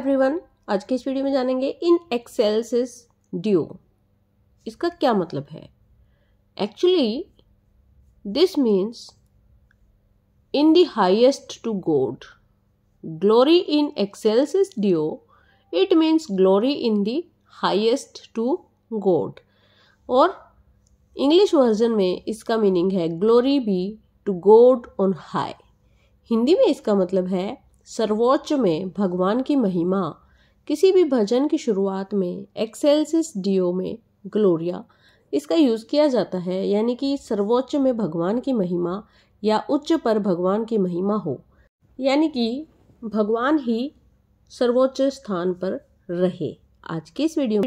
everyone आज के इस वीडियो में जानेंगे इन एक्सेल्सिस ड्यू इसका क्या मतलब है actually this means in the highest to God glory in एक्सेल्सिस ड्यू it means glory in the highest to God और इंग्लिश वर्जन में इसका मीनिंग है glory be to God on high Hindi में इसका मतलब है सर्वोच्च में भगवान की महिमा किसी भी भजन की शुरुआत में एक्सेलसिस डीओ में ग्लोरिया इसका यूज़ किया जाता है यानी कि सर्वोच्च में भगवान की महिमा या उच्च पर भगवान की महिमा हो यानी कि भगवान ही सर्वोच्च स्थान पर रहे आज के इस वीडियो में